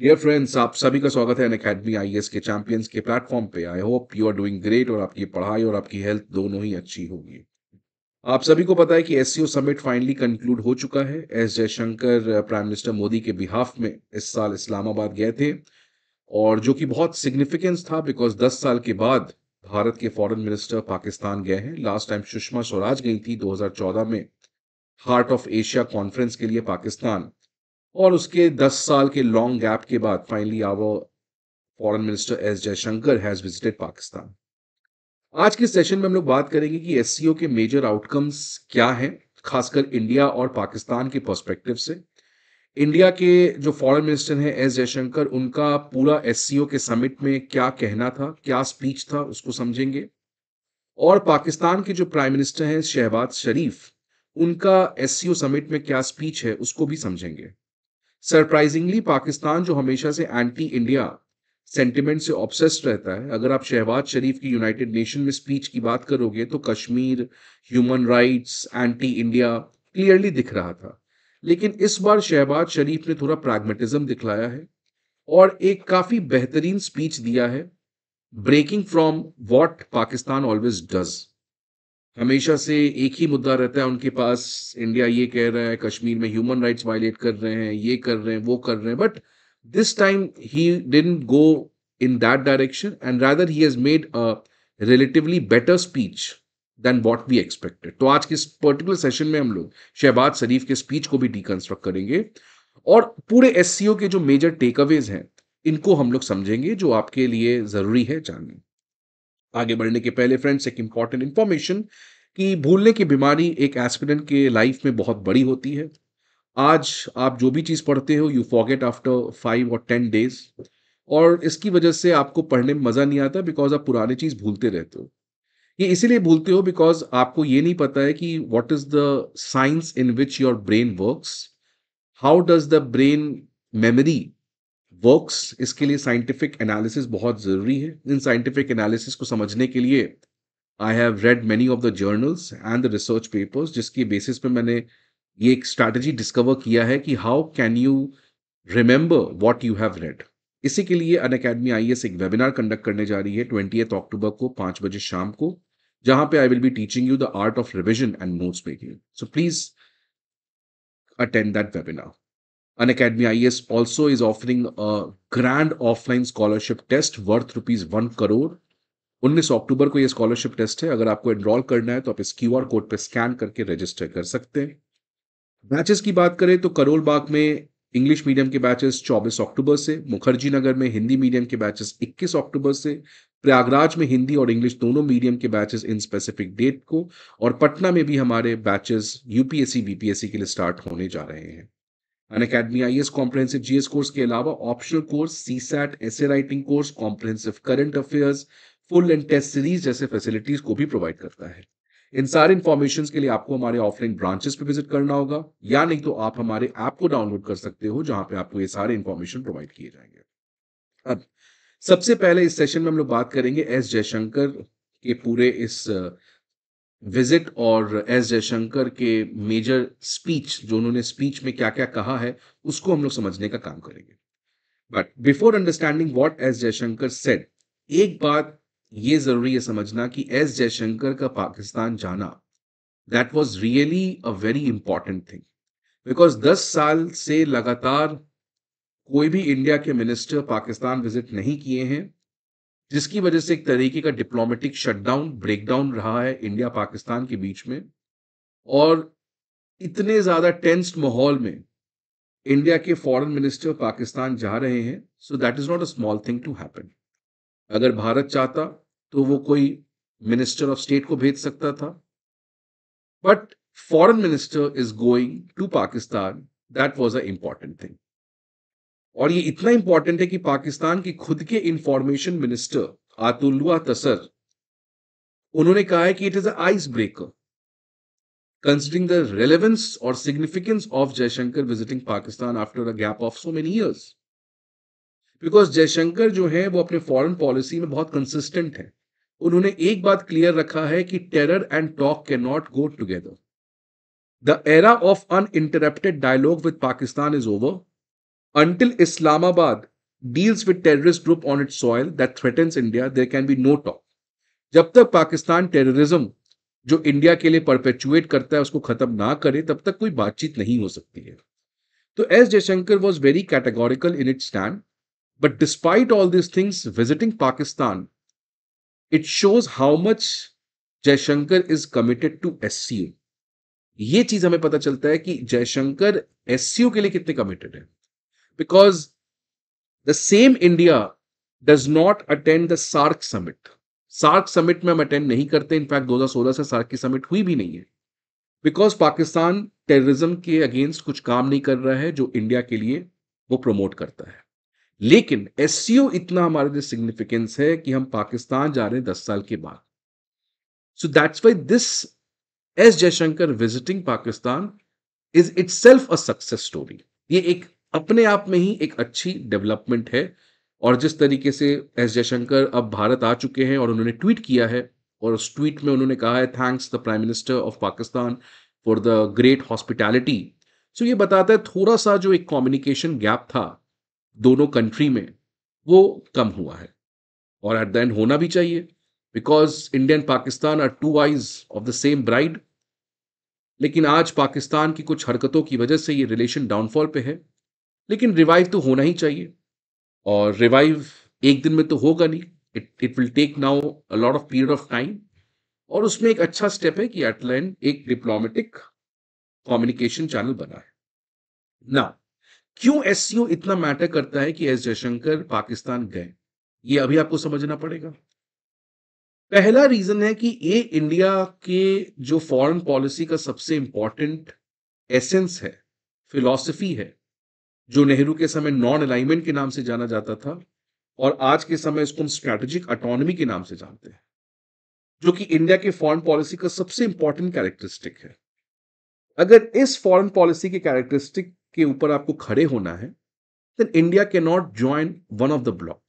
Dear friends आप सभी का स्वागत है एन अकेडमी आई के चैंपियंस के प्लेटफॉर्म पे I hope you are doing great और आपकी पढ़ाई और आपकी हेल्थ दोनों ही अच्छी होगी आप सभी को पता है कि एस समिट फाइनली कंक्लूड हो चुका है S Jaishankar prime minister Modi के बिहाफ में इस साल इस्लामाबाद गए थे और जो कि बहुत सिग्निफिकेंस था बिकॉज दस साल के बाद भारत के फॉरेन मिनिस्टर पाकिस्तान गए हैं लास्ट टाइम सुषमा स्वराज गई थी 2014 में हार्ट ऑफ एशिया कॉन्फ्रेंस के लिए पाकिस्तान और उसके 10 साल के लॉन्ग गैप के बाद finally our foreign minister S Jaishankar has visited Pakistan आज के सेशन में हम लोग बात करेंगे कि एस के मेजर आउटकम्स क्या हैं खासकर इंडिया और पाकिस्तान के पर्सपेक्टिव से इंडिया के जो फॉरेन मिनिस्टर हैं एस जयशंकर उनका पूरा एस के समिट में क्या कहना था क्या स्पीच था उसको समझेंगे और पाकिस्तान के जो प्राइम मिनिस्टर हैं शहबाज शरीफ उनका एस समिट में क्या स्पीच है उसको भी समझेंगे सरप्राइजिंगली पाकिस्तान जो हमेशा से एंटी इंडिया सेंटिमेंट से ऑब्सेस्ड रहता है अगर आप शहबाज शरीफ की यूनाइटेड नेशन में स्पीच की बात करोगे तो Kashmir human rights anti India clearly दिख रहा था लेकिन इस बार शहबाज शरीफ ने थोड़ा प्रैग्मेटिज्म दिखलाया है और एक काफ़ी बेहतरीन स्पीच दिया है breaking from what Pakistan always does हमेशा से एक ही मुद्दा रहता है उनके पास इंडिया ये कह रहा है कश्मीर में ह्यूमन राइट्स वायलेट कर रहे हैं ये कर रहे हैं वो कर रहे हैं but this time he didn't go in that direction and rather he has made a relatively better speech than what we expected तो आज के इस पर्टिकुलर सेशन में हम लोग शहबाज शरीफ के स्पीच को भी डिकन्स्ट्रक्ट करेंगे और पूरे एस के जो मेजर टेकअवेज हैं इनको हम लोग समझेंगे जो आपके लिए ज़रूरी है जानना आगे बढ़ने के पहले फ्रेंड्स एक इंपॉर्टेंट इन्फॉर्मेशन कि भूलने की बीमारी एक एस्पिरेंट के लाइफ में बहुत बड़ी होती है आज आप जो भी चीज़ पढ़ते हो यू फॉगेट आफ्टर फाइव और टेन डेज और इसकी वजह से आपको पढ़ने में मज़ा नहीं आता बिकॉज आप पुराने चीज़ भूलते रहते हो ये इसीलिए भूलते हो बिकॉज आपको ये नहीं पता है कि what is the science in which your brain works how does the brain memory works इसके लिए साइंटिफिक एनालिसिस बहुत ज़रूरी है इन साइंटिफिक एनालिसिस को समझने के लिए I have read many of the journals and the research papers जिसकी बेसिस पे मैंने ये एक स्ट्रैटेजी डिस्कवर किया है कि how can you remember what you have read इसी के लिए अन अकेडमी आई एस एक वेबिनार कंडक्ट करने जा रही है ट्वेंटी अक्टूबर को पाँच बजे शाम को जहाँ पे I will be teaching you the art of revision and notes making so please attend that webinar Unacademy IS also is offering a grand offline scholarship test worth rupees one crore 19 अक्टूबर को ये स्कॉलरशिप टेस्ट है अगर आपको enrol करना है तो आप इस क्यू कोड पर स्कैन करके रजिस्टर कर सकते हैं बैचेस की बात करें तो करोल बाग में इंग्लिश मीडियम के बैचेस 24 अक्टूबर से मुखर्जी नगर में हिंदी मीडियम के बैचेस 21 अक्टूबर से प्रयागराज में हिंदी और इंग्लिश दोनों मीडियम के बैचेस इन स्पेसिफिक डेट को और पटना में भी हमारे बैचेस यूपीएससी बीपीएससी के लिए स्टार्ट होने जा रहे हैं Unacademy I S comprehensive GS course के अलावा optional course C SAT essay writing course comprehensive current affairs full and test series जैसे फैसिलिटीज को भी प्रोवाइड करता है इन सारे इन्फॉर्मेशन के लिए आपको हमारे ऑफलाइन ब्रांचेस पे विजिट करना होगा या नहीं तो आप हमारे ऐप को डाउनलोड कर सकते हो जहां पे आपको ये सारे इन्फॉर्मेशन प्रोवाइड किए जाएंगे अब सबसे पहले इस सेशन में हम लोग बात करेंगे एस जयशंकर के पूरे इस विजिट और एस जयशंकर के मेजर स्पीच जो उन्होंने स्पीच में क्या क्या कहा है उसको हम लोग समझने का काम करेंगे but before understanding what S Jaishankar said एक बात ये जरूरी है समझना कि एस जयशंकर का पाकिस्तान जाना that was really a very important thing because दस साल से लगातार कोई भी इंडिया के मिनिस्टर पाकिस्तान विजिट नहीं किए हैं जिसकी वजह से एक तरीके का डिप्लोमेटिक शटडाउन ब्रेकडाउन रहा है इंडिया पाकिस्तान के बीच में और इतने ज़्यादा टेंस्ड माहौल में इंडिया के फॉरेन मिनिस्टर पाकिस्तान जा रहे हैं so that is not a small thing to happen अगर भारत चाहता तो वो कोई मिनिस्टर ऑफ स्टेट को भेज सकता था but foreign minister is going to Pakistan that was a important thing और ये इतना इंपॉर्टेंट है कि पाकिस्तान की खुद के इंफॉर्मेशन मिनिस्टर आतुल्लुआ तसर उन्होंने कहा है कि it is a ice breaker considering the relevance और significance of Jaishankar visiting Pakistan after a gap of so many years because Jaishankar जो है वो अपने फॉरेन पॉलिसी में बहुत कंसिस्टेंट है उन्होंने एक बात क्लियर रखा है कि terror and talk can not go together the era of uninterrupted dialogue with Pakistan is over Until Islamabad deals with terrorist group on its soil that threatens India, there can be no talk. जब तक Pakistan terrorism जो India के लिए perpetuate करता है उसको खत्म ना करे तब तक कोई बातचीत नहीं हो सकती है तो S Jaishankar was very categorical in it stand but despite all this things visiting Pakistan it shows how much Jaishankar is committed to S C ये चीज हमें पता चलता है कि जयशंकर एस सी यू के लिए कितने कमिटेड है because the same India does not attend the SARC summit. SAARC summit में हम अटेंड नहीं करते इनफैक्ट 2016 से सार्क की समिट हुई भी नहीं है बिकॉज पाकिस्तान टेररिज्म के अगेंस्ट कुछ काम नहीं कर रहा है जो इंडिया के लिए वो प्रमोट करता है लेकिन एस इतना हमारे लिए सिग्निफिकेंस है कि हम पाकिस्तान जा रहे हैं दस साल के बाद so that's why this S Jaishankar visiting Pakistan is itself a success story ये एक अपने आप में ही एक अच्छी डेवलपमेंट है और जिस तरीके से एस जयशंकर अब भारत आ चुके हैं और उन्होंने ट्वीट किया है और उस ट्वीट में उन्होंने कहा है thanks the prime minister of Pakistan for the great hospitality so ये बताता है थोड़ा सा जो एक कम्युनिकेशन गैप था दोनों कंट्री में वो कम हुआ है और एट द एंड होना भी चाहिए because India and Pakistan are two eyes of the same bride लेकिन आज पाकिस्तान की कुछ हरकतों की वजह से ये रिलेशन डाउनफॉल पे है लेकिन रिवाइव तो होना ही चाहिए और रिवाइव एक दिन में तो होगा नहीं it it will take now a lot of period of time और उसमें एक अच्छा स्टेप है कि एटलैंड एक डिप्लोमेटिक कम्युनिकेशन चैनल बना है ना क्यों एस इतना मैटर करता है कि एस जयशंकर पाकिस्तान गए ये अभी आपको समझना पड़ेगा पहला रीजन है कि ये इंडिया के जो फॉरेन पॉलिसी का सबसे इंपॉर्टेंट एसेंस है फिलॉसफी है जो नेहरू के समय नॉन अलाइनमेंट के नाम से जाना जाता था और आज के समय इसको हम स्ट्रैटेजिक अटोनमी के नाम से जानते हैं जो कि इंडिया के फॉरेन पॉलिसी का सबसे इंपॉर्टेंट कैरेक्टरिस्टिक है अगर इस फॉरेन पॉलिसी के कैरेक्टरिस्टिक के ऊपर आपको खड़े होना है देन इंडिया के not join one of the block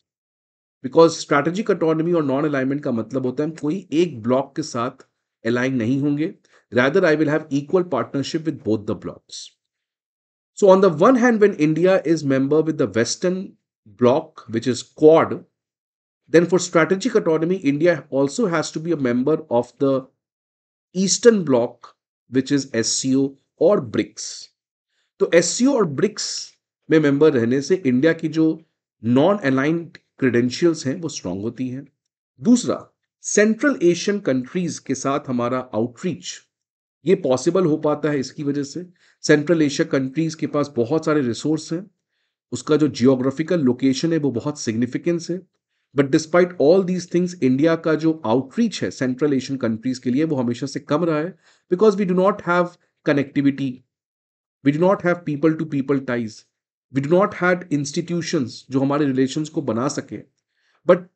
because strategic autonomy और नॉन अलाइनमेंट का मतलब होता है हम कोई एक ब्लॉक के साथ अलाइन नहीं होंगे rather I will have equal partnership with both the blocks So on the one hand, when India is member with the Western bloc, which is Quad, then for strategic autonomy, India also has to be a member of the Eastern bloc, which is SCO or BRICS. So SCO or BRICS में member, रहने से India की जो non-aligned credentials हैं वो strong होती हैं दूसरा Central Asian countries के साथ हमारा outreach. ये पॉसिबल हो पाता है इसकी वजह से सेंट्रल एशिया कंट्रीज़ के पास बहुत सारे रिसोर्स हैं उसका जो जियोग्राफिकल लोकेशन है वो बहुत सिग्निफिकेंस है but despite all these things India का जो आउटरीच है सेंट्रल एशियन कंट्रीज के लिए वो हमेशा से कम रहा है because we do not have connectivity we do not have people to people ties we do not had institutions जो हमारे रिलेशन को बना सके but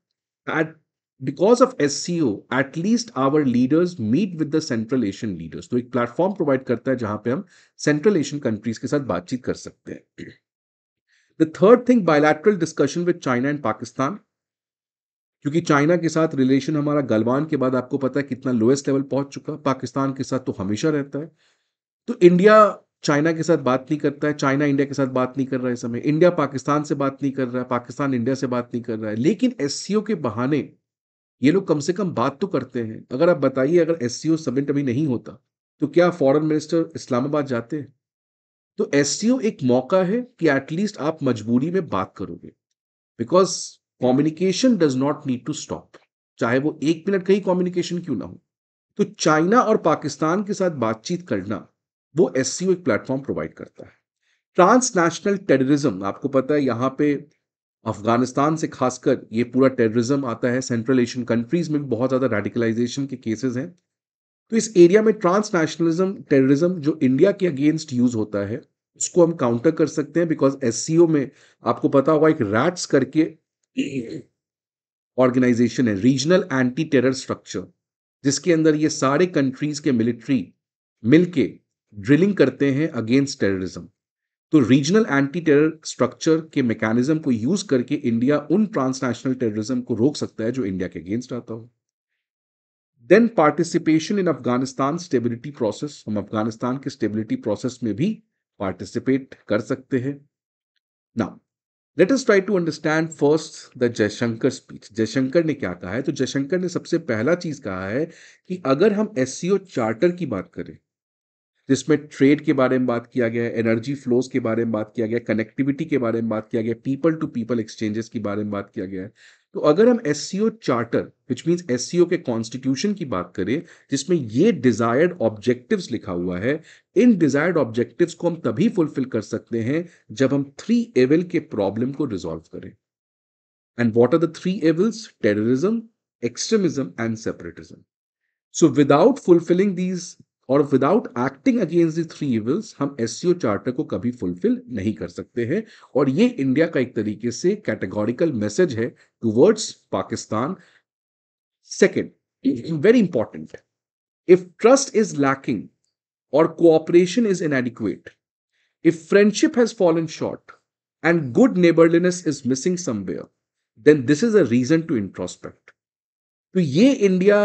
at because of S C O at least our leaders meet with the central Asian leaders तो एक platform provide करता है जहां पे हम सेंट्रल एशियन कंट्रीज के साथ बातचीत कर सकते हैं the third thing bilateral discussion with China and Pakistan क्योंकि चाइना के साथ रिलेशन हमारा गलवान के बाद आपको पता है कितना लोएस्ट लेवल पहुंच चुका पाकिस्तान के साथ तो हमेशा रहता है तो इंडिया चाइना के साथ बात नहीं करता है चाइना इंडिया के साथ बात नहीं कर रहा है इस समय इंडिया पाकिस्तान से बात नहीं कर रहा है पाकिस्तान इंडिया से बात नहीं कर रहा है लेकिन एस के बहाने ये लोग कम से कम बात तो करते हैं अगर आप बताइए अगर एस समिट अभी नहीं होता तो क्या फॉरेन मिनिस्टर इस्लामाबाद जाते हैं तो एस एक मौका है कि एटलीस्ट आप मजबूरी में बात करोगे because communication does not need to stop चाहे वो एक मिनट कहीं कॉम्युनिकेशन क्यों ना हो तो चाइना और पाकिस्तान के साथ बातचीत करना वो एस एक प्लेटफॉर्म प्रोवाइड करता है ट्रांसनेशनल टेररिज्म आपको पता है यहाँ पे अफगानिस्तान से खासकर ये पूरा टेररिज्म आता है सेंट्रल एशियन कंट्रीज में भी बहुत ज़्यादा रेडिकलाइजेशन के केसेस हैं तो इस एरिया में ट्रांस नेशनलिज्म टेररिज्म जो इंडिया के अगेंस्ट यूज़ होता है उसको हम काउंटर कर सकते हैं बिकॉज एस में आपको पता होगा एक रैट्स करके ऑर्गेनाइजेशन है रीजनल एंटी टेरर स्ट्रक्चर जिसके अंदर ये सारे कंट्रीज के मिलिट्री मिलके ड्रिलिंग करते हैं अगेंस्ट टेररिज्म तो रीजनल एंटी टेरर स्ट्रक्चर के मैकेनिज्म को यूज करके इंडिया उन ट्रांसनेशनल टेररिज्म को रोक सकता है जो इंडिया के अगेंस्ट आता हो then participation in Afghanistan stability process हम अफगानिस्तान के स्टेबिलिटी प्रोसेस में भी पार्टिसिपेट कर सकते हैं now let us try to understand first the Jaishankar speech Jaishankar ने क्या कहा है तो जयशंकर ने सबसे पहला चीज कहा है कि अगर हम एस चार्टर की बात करें जिसमें ट्रेड के बारे में बात किया गया एनर्जी फ्लोज के बारे में बात किया गया कनेक्टिविटी के बारे में बात किया गया पीपल टू पीपल एक्सचेंजेस के बारे में बात किया गया तो अगर हम S charter which means S के कॉन्स्टिट्यूशन की बात करें जिसमें ये डिजायर्ड ऑब्जेक्टिव्स लिखा हुआ है इन डिजायर्ड ऑब्जेक्टिव्स को हम तभी फुलफिल कर सकते हैं जब हम थ्री एवल के प्रॉब्लम को रिजॉल्व करें and what are the three evils terrorism extremism and separatism so without fulfilling these और without acting against the three evils हम एस चार्टर को कभी फुलफिल नहीं कर सकते हैं और ये इंडिया का एक तरीके से कैटेगोरिकल मैसेज है towards Pakistan second very important if trust is lacking और cooperation is inadequate if friendship has fallen short and good neighbourliness is missing somewhere then this is a reason to introspect तो ये India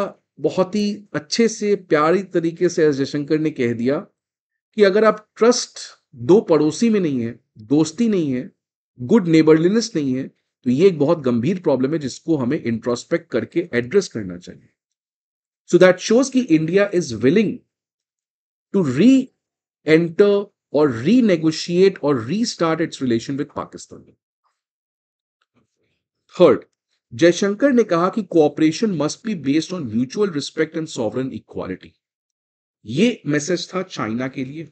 बहुत ही अच्छे से प्यारी तरीके से एस जयशंकर ने कह दिया कि अगर आप ट्रस्ट दो पड़ोसी में नहीं है दोस्ती नहीं है गुड नेबरलीनेस नहीं है तो ये एक बहुत गंभीर प्रॉब्लम है जिसको हमें इंट्रोस्पेक्ट करके एड्रेस करना चाहिए सो दैट शोज कि India is willing to re enter और रीनेगोशिएट और restart its relation with Pakistan third Jaishankar ने कहा कि cooperation must be based on mutual respect and sovereign equality ये मैसेज था चाइना के लिए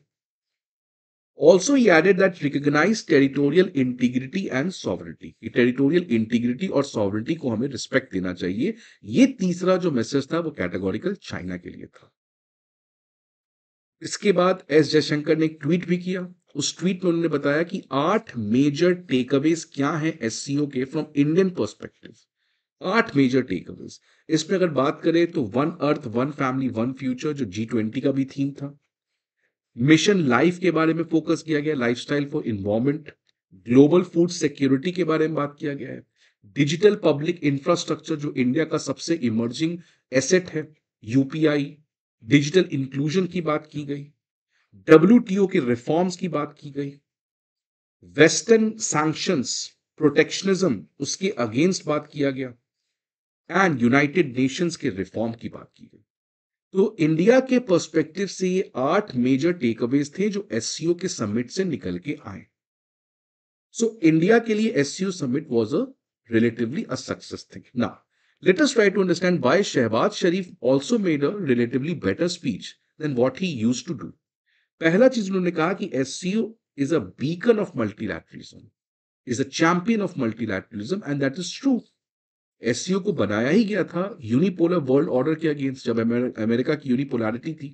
also he added that recognise territorial integrity and sovereignty territorial integrity और सॉवरिटी को हमें रिस्पेक्ट देना चाहिए ये तीसरा जो मैसेज था वो कैटेगोरिकल चाइना के लिए था इसके बाद एस जयशंकर ने एक ट्वीट भी किया उस ट्वीट में उन्होंने बताया कि आठ मेजर टेकअवेज क्या हैं एससीओ के फ्रॉम इंडियन परस्पेक्टिव आठ मेजर टेक अवेज इसमें अगर बात करें तो one earth one family one future जो जी ट्वेंटी का भी थीम था मिशन लाइफ के बारे में फोकस किया गया lifestyle for environment global food security के बारे में बात किया गया है डिजिटल पब्लिक इंफ्रास्ट्रक्चर जो इंडिया का सबसे इमर्जिंग एसेट है यूपीआई डिजिटल इंक्लूजन की बात की गई डब्ल्यू के रिफॉर्म्स की बात की गई वेस्टर्न सैंक्शंस प्रोटेक्शनिज्म उसके अगेंस्ट बात किया गया एंड यूनाइटेड नेशंस के रिफॉर्म की बात की गई तो इंडिया के पर्सपेक्टिव से ये आठ मेजर टेकअवेज थे जो एस के समिट से निकल के आए सो so, इंडिया के लिए S summit was a relatively a success thing ना latest try to understand by Shahbaz Sharif also made a relatively better speech than what he use to do पहला चीज उन्होंने कहा कि S C O is a of multilateralism is a champion of multilateralism and that is true S को बनाया ही गया था यूनिपोलर वर्ल्ड ऑर्डर के अगेंस्ट जब अमेरिका की यूनिपोलरिटी थी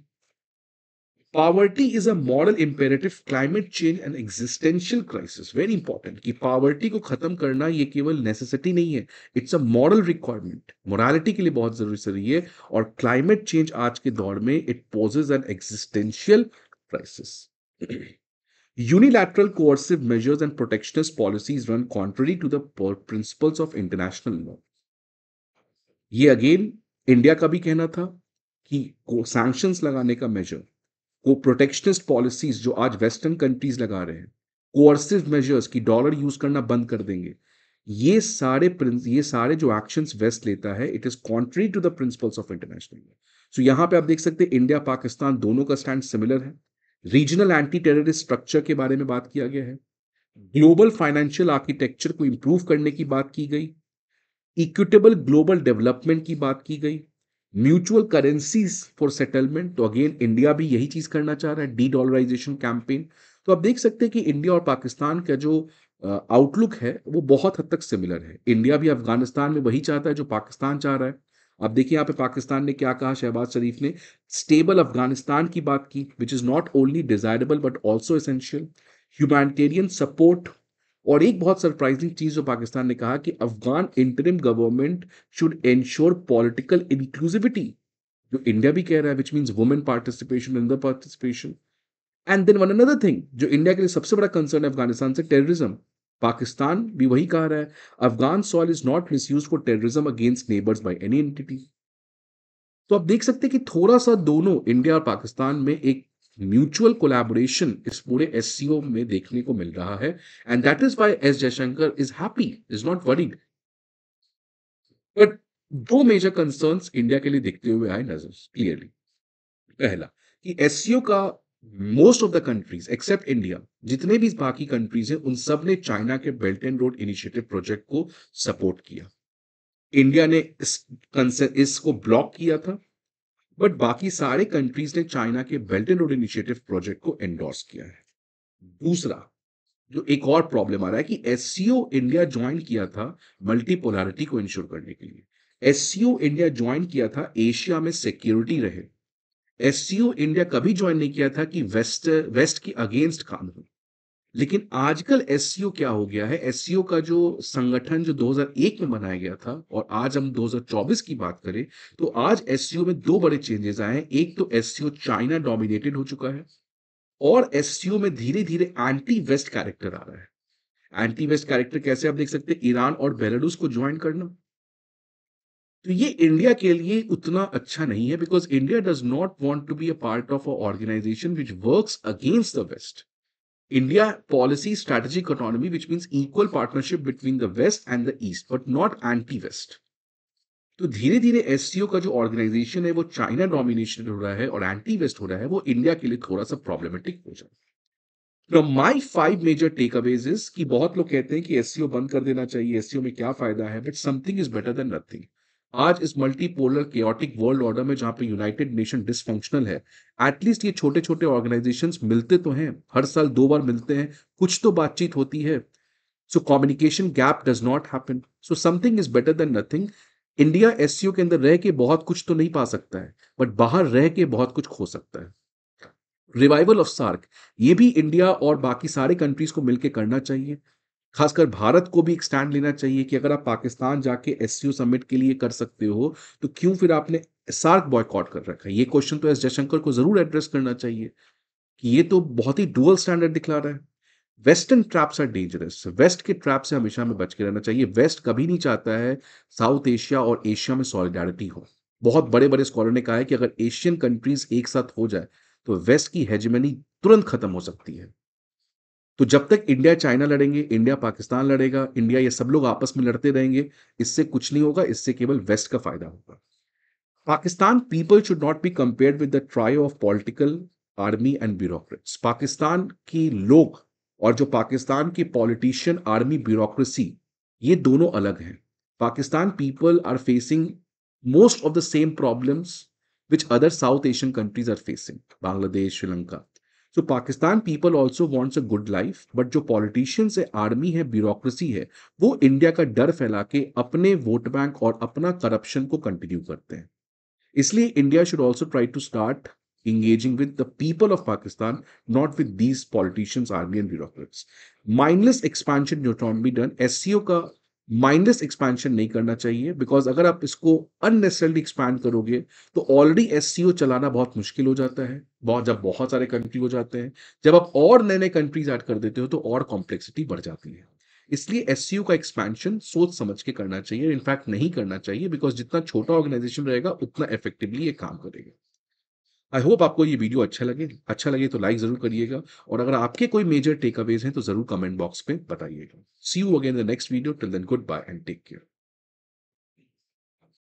poverty is a moral imperative climate change and existential crisis very important कि पावर्टी को खत्म करना ये केवल नेसेसिटी नहीं है it's a moral requirement morality के लिए बहुत जरूरी जरूरी है और क्लाइमेट चेंज आज के दौर में it poses an existential crisis unilateral coercive measures and protectionist policy run contrary to the principles of international law ये अगेन इंडिया का भी कहना था कि को सैंक्शंस लगाने का मेजर को प्रोटेक्शनिस्ट पॉलिसीज जो आज वेस्टर्न कंट्रीज लगा रहे हैं कोअर्सिव मेजर्स की डॉलर यूज करना बंद कर देंगे ये सारे ये सारे जो एक्शंस वेस्ट लेता है it is contrary to the principles of international so यहाँ पे आप देख सकते हैं इंडिया पाकिस्तान दोनों का स्टैंड सिमिलर है रीजनल एंटी टेररिस्ट स्ट्रक्चर के बारे में बात किया गया है ग्लोबल फाइनेंशियल आर्किटेक्चर को इम्प्रूव करने की बात की गई इक्विटेबल ग्लोबल डेवलपमेंट की बात की गई म्यूचुअल करेंसीज फॉर सेटलमेंट तो अगेन इंडिया भी यही चीज करना चाह रहा है डी डॉलराइजेशन कैंपेन तो आप देख सकते हैं कि इंडिया और पाकिस्तान का जो आउटलुक है वो बहुत हद तक सिमिलर है इंडिया भी अफगानिस्तान में वही चाहता है जो पाकिस्तान चाह रहा है अब देखिए यहाँ पे पाकिस्तान ने क्या कहा शहबाज शरीफ ने स्टेबल अफगानिस्तान की बात की which is not only desirable but also essential humanitarian support और एक बहुत सरप्राइजिंग चीज जो पाकिस्तान ने कहा कि Afghan interim government should ensure political inclusivity जो इंडिया भी कह रहा है which means women participation in the participation and then one another thing जो इंडिया के लिए सबसे बड़ा कंसर्न है अफगानिस्तान से टेररिज्म पाकिस्तान भी वही कह रहा है Afghan soil is not misuse for terrorism against neighbours by any entity तो आप देख सकते हैं कि थोड़ा सा दोनों इंडिया और पाकिस्तान में एक म्यूचुअल कोलैबोरेशन इस पूरे एस में देखने को मिल रहा है and that is why S Jaishankar is happy is not worried but दो मेजर कंसर्न इंडिया के लिए देखते हुए आए नजर क्लियरली पहला कि एस का most of the countries except India जितने भी बाकी कंट्रीज हैं उन सब ने चाइना के belt and road initiative project को सपोर्ट किया इंडिया ने इस इसको ब्लॉक किया था बट बाकी सारे कंट्रीज ने चाइना के belt and road initiative project को एंडोर्स किया है दूसरा जो एक और प्रॉब्लम आ रहा है कि एस इंडिया ज्वाइन किया था मल्टीपोलैरिटी को इंश्योर करने के लिए एस इंडिया ज्वाइन किया था एशिया में सिक्योरिटी रहे एस इंडिया कभी ज्वाइन नहीं किया था कि वेस्ट वेस्ट की अगेंस्ट काम हो लेकिन आजकल एस क्या हो गया है एस का जो संगठन जो 2001 में बनाया गया था और आज हम 2024 की बात करें तो आज एस में दो बड़े चेंजेस आए हैं एक तो एस चाइना डोमिनेटेड हो चुका है और एस में धीरे धीरे एंटी वेस्ट कैरेक्टर आ रहा है एंटी वेस्ट कैरेक्टर कैसे आप देख सकते हैं ईरान और बेलारूस को ज्वाइन करना तो ये इंडिया के लिए उतना अच्छा नहीं है because India does not want to be a part of a organisation which work against the west India policy strategic autonomy, which means equal partnership between the West and the East, but not anti-West. तो धीरे धीरे S का जो organisation है वो China dominated हो रहा है और एंटी वेस्ट हो रहा है वो इंडिया के लिए थोड़ा सा प्रॉब्लमेटिक हो जाएगा my five major takeaways कि बहुत लोग कहते हैं कि एस बंद कर देना चाहिए एस में क्या फायदा है but something is better than nothing आज इस मल्टीपोलर क्योटिक वर्ल्ड ऑर्डर में जहां पे यूनाइटेड नेशन डिसफंक्शनल है एटलीस्ट ये छोटे छोटे ऑर्गेनाइजेशन मिलते तो हैं हर साल दो बार मिलते हैं कुछ तो बातचीत होती है so communication gap does not happen so something is better than nothing India S के अंदर रह के बहुत कुछ तो नहीं पा सकता है बट बाहर रह के बहुत कुछ खो सकता है रिवाइवल ऑफ सार्क ये भी इंडिया और बाकी सारे कंट्रीज को मिलकर करना चाहिए खासकर भारत को भी एक स्टैंड लेना चाहिए कि अगर आप पाकिस्तान जाके एस समिट के लिए कर सकते हो तो क्यों फिर आपने सार्क बॉयकॉट कर रखा है ये क्वेश्चन तो एस जयशंकर को जरूर एड्रेस करना चाहिए कि ये तो बहुत ही डुअल स्टैंडर्ड दिखला रहा है western traps are dangerous west के ट्रैप से हमेशा हमें बच के रहना चाहिए वेस्ट कभी नहीं चाहता है साउथ एशिया और एशिया में सॉलिडारिटी हो बहुत बड़े बड़े स्कॉलर ने कहा है कि अगर एशियन कंट्रीज एक साथ हो जाए तो वेस्ट की हेजमनी तुरंत खत्म हो सकती है तो जब तक इंडिया चाइना लड़ेंगे इंडिया पाकिस्तान लड़ेगा इंडिया ये सब लोग आपस में लड़ते रहेंगे इससे कुछ नहीं होगा इससे केवल वेस्ट का फायदा होगा Pakistan people should not be compared with the try of political army and bureaucrats Pakistan की लोग और जो पाकिस्तान की पॉलिटिशियन आर्मी ब्यूरोक्रेसी ये दोनों अलग हैं Pakistan people are facing most of the same problems which other south Asian countries are facing Bangladesh Sri Lanka so Pakistan people also wants a good life but जो पॉलिटिशियंस है आर्मी है ब्यूरोक्रेसी है वो इंडिया का डर फैला के अपने वोट बैंक और अपना करप्शन को कंटिन्यू करते हैं इसलिए India should also try to start engaging with the people of Pakistan not with these politicians army and bureaucrats mindless expansion जो टॉन बी डन एस का माइंडलेस एक्सपेंशन नहीं करना चाहिए बिकॉज अगर आप इसको अननेसेसरली एक्सपैंड करोगे तो ऑलरेडी एस चलाना बहुत मुश्किल हो जाता है बहुत जब बहुत सारे कंट्री हो जाते हैं जब आप और नए नए कंट्रीज ऐड कर देते हो तो और कॉम्प्लेक्सिटी बढ़ जाती है इसलिए एस का एक्सपेंशन सोच समझ के करना चाहिए इनफैक्ट नहीं करना चाहिए बिकॉज जितना छोटा ऑर्गेनाइजेशन रहेगा उतना इफेक्टिवली ये काम करेगा आई होप आपको ये वीडियो अच्छा लगे अच्छा लगे तो लाइक जरूर करिएगा और अगर आपके कोई मेजर टेक अवेज हैं तो जरूर कमेंट बॉक्स पे बताइएगा see you again the next video till then goodbye and take care